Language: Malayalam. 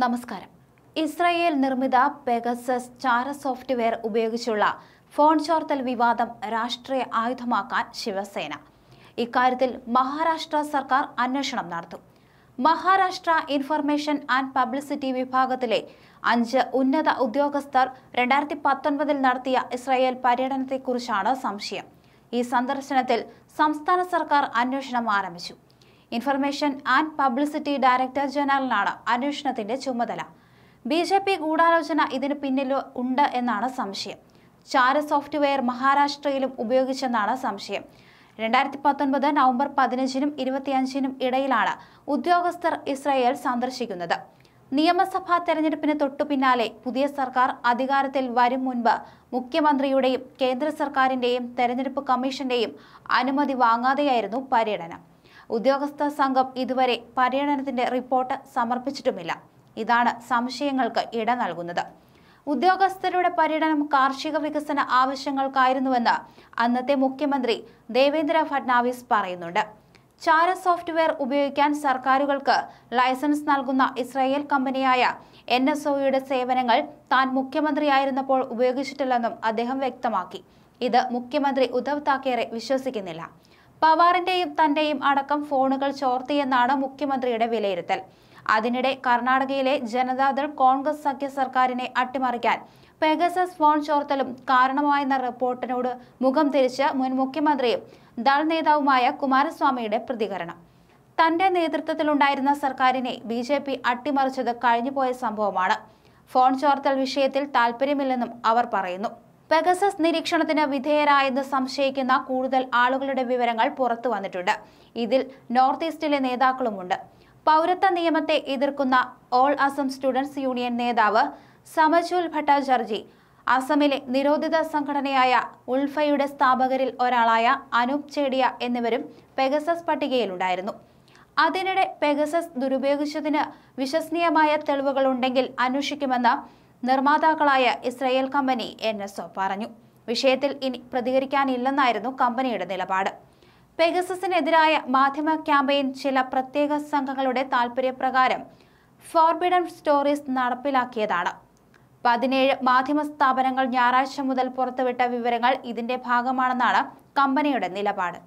നമസ്കാരം ഇസ്രയേൽ നിർമ്മിത പെഗസസ് ചാര സോഫ്റ്റ്വെയർ ഉപയോഗിച്ചുള്ള ഫോൺ ചോർത്തൽ വിവാദം രാഷ്ട്രീയ ആയുധമാക്കാൻ ശിവസേന ഇക്കാര്യത്തിൽ മഹാരാഷ്ട്ര സർക്കാർ അന്വേഷണം നടത്തും മഹാരാഷ്ട്ര ഇൻഫർമേഷൻ ആൻഡ് പബ്ലിസിറ്റി വിഭാഗത്തിലെ അഞ്ച് ഉന്നത ഉദ്യോഗസ്ഥർ രണ്ടായിരത്തി പത്തൊൻപതിൽ നടത്തിയ ഇസ്രായേൽ പര്യടനത്തെക്കുറിച്ചാണ് സംശയം ഈ സന്ദർശനത്തിൽ സംസ്ഥാന സർക്കാർ അന്വേഷണം ആരംഭിച്ചു ഇൻഫർമേഷൻ ആൻഡ് പബ്ലിസിറ്റി ഡയറക്ടർ ജനറലിനാണ് അന്വേഷണത്തിന്റെ ചുമതല ബി ജെ പി ഗൂഢാലോചന ഇതിന് പിന്നിലോ ഉണ്ട് എന്നാണ് സംശയം ചാര സോഫ്റ്റ്വെയർ മഹാരാഷ്ട്രയിലും ഉപയോഗിച്ചെന്നാണ് സംശയം രണ്ടായിരത്തി പത്തൊൻപത് നവംബർ പതിനഞ്ചിനും ഇരുപത്തിയഞ്ചിനും ഇടയിലാണ് ഉദ്യോഗസ്ഥർ ഇസ്രായേൽ സന്ദർശിക്കുന്നത് നിയമസഭാ തെരഞ്ഞെടുപ്പിന് തൊട്ടു പിന്നാലെ പുതിയ സർക്കാർ അധികാരത്തിൽ വരും മുൻപ് മുഖ്യമന്ത്രിയുടെയും കേന്ദ്ര സർക്കാരിന്റെയും തെരഞ്ഞെടുപ്പ് കമ്മീഷന്റെയും അനുമതി വാങ്ങാതെയായിരുന്നു പര്യടനം ഉദ്യോഗസ്ഥ സംഘം ഇതുവരെ പര്യടനത്തിന്റെ റിപ്പോർട്ട് സമർപ്പിച്ചിട്ടുമില്ല ഇതാണ് സംശയങ്ങൾക്ക് ഇട നൽകുന്നത് ഉദ്യോഗസ്ഥരുടെ പര്യടനം കാർഷിക വികസന ആവശ്യങ്ങൾക്കായിരുന്നുവെന്ന് അന്നത്തെ മുഖ്യമന്ത്രി ദേവേന്ദ്ര ഫഡ്നാവിസ് പറയുന്നുണ്ട് ചാര സോഫ്റ്റ്വെയർ ഉപയോഗിക്കാൻ സർക്കാരുകൾക്ക് ലൈസൻസ് നൽകുന്ന ഇസ്രായേൽ കമ്പനിയായ എൻ എസ് ഒയുടെ സേവനങ്ങൾ താൻ മുഖ്യമന്ത്രിയായിരുന്നപ്പോൾ ഉപയോഗിച്ചിട്ടില്ലെന്നും അദ്ദേഹം വ്യക്തമാക്കി ഇത് മുഖ്യമന്ത്രി ഉദ്ധവ് താക്കറെ വിശ്വസിക്കുന്നില്ല പവാറിന്റെയും തന്റെയും അടക്കം ഫോണുകൾ ചോർത്തിയെന്നാണ് മുഖ്യമന്ത്രിയുടെ വിലയിരുത്തൽ അതിനിടെ കർണാടകയിലെ ജനതാദൾ കോൺഗ്രസ് സഖ്യ സർക്കാരിനെ അട്ടിമറിക്കാൻ പെഗസസ് ഫോൺ ചോർത്തലും കാരണമായെന്ന റിപ്പോർട്ടിനോട് മുഖം തിരിച്ച് മുൻ മുഖ്യമന്ത്രിയും ദൾ നേതാവുമായ കുമാരസ്വാമിയുടെ പ്രതികരണം തന്റെ നേതൃത്വത്തിലുണ്ടായിരുന്ന സർക്കാരിനെ ബി ജെ പി അട്ടിമറിച്ചത് കഴിഞ്ഞുപോയ സംഭവമാണ് ഫോൺ ചോർത്തൽ വിഷയത്തിൽ താൽപ്പര്യമില്ലെന്നും അവർ പറയുന്നു പെഗസസ് നിരീക്ഷണത്തിന് വിധേയരായെന്ന് സംശയിക്കുന്ന കൂടുതൽ ആളുകളുടെ വിവരങ്ങൾ പുറത്തു വന്നിട്ടുണ്ട് ഇതിൽ നോർത്ത് ഈസ്റ്റിലെ നേതാക്കളുമുണ്ട് പൗരത്വ നിയമത്തെ എതിർക്കുന്ന ഓൾ അസം സ്റ്റുഡൻസ് യൂണിയൻ നേതാവ് സമജുൽ ഭട്ടാചാർജി അസമിലെ നിരോധിത സംഘടനയായ ഉൾഫയുടെ സ്ഥാപകരിൽ ഒരാളായ അനൂപ് ചേടിയ എന്നിവരും പെഗസസ് പട്ടികയിലുണ്ടായിരുന്നു അതിനിടെ പെഗസസ് ദുരുപയോഗിച്ചതിന് വിശ്വസനീയമായ തെളിവുകളുണ്ടെങ്കിൽ അന്വേഷിക്കുമെന്ന് നിർമ്മാതാക്കളായ Israel company N S O പറഞ്ഞു വിഷയത്തിൽ ഇനി പ്രതികരിക്കാനില്ലെന്നായിരുന്നു കമ്പനിയുടെ നിലപാട് പെഗസസിനെതിരായ മാധ്യമ ക്യാമ്പയിൻ ചില പ്രത്യേക സംഘങ്ങളുടെ താൽപര്യപ്രകാരം ഫോർബിഡൻ സ്റ്റോറീസ് നടപ്പിലാക്കിയതാണ് പതിനേഴ് മാധ്യമ സ്ഥാപനങ്ങൾ ഞായറാഴ്ച മുതൽ പുറത്തുവിട്ട വിവരങ്ങൾ ഇതിന്റെ ഭാഗമാണെന്നാണ് കമ്പനിയുടെ നിലപാട്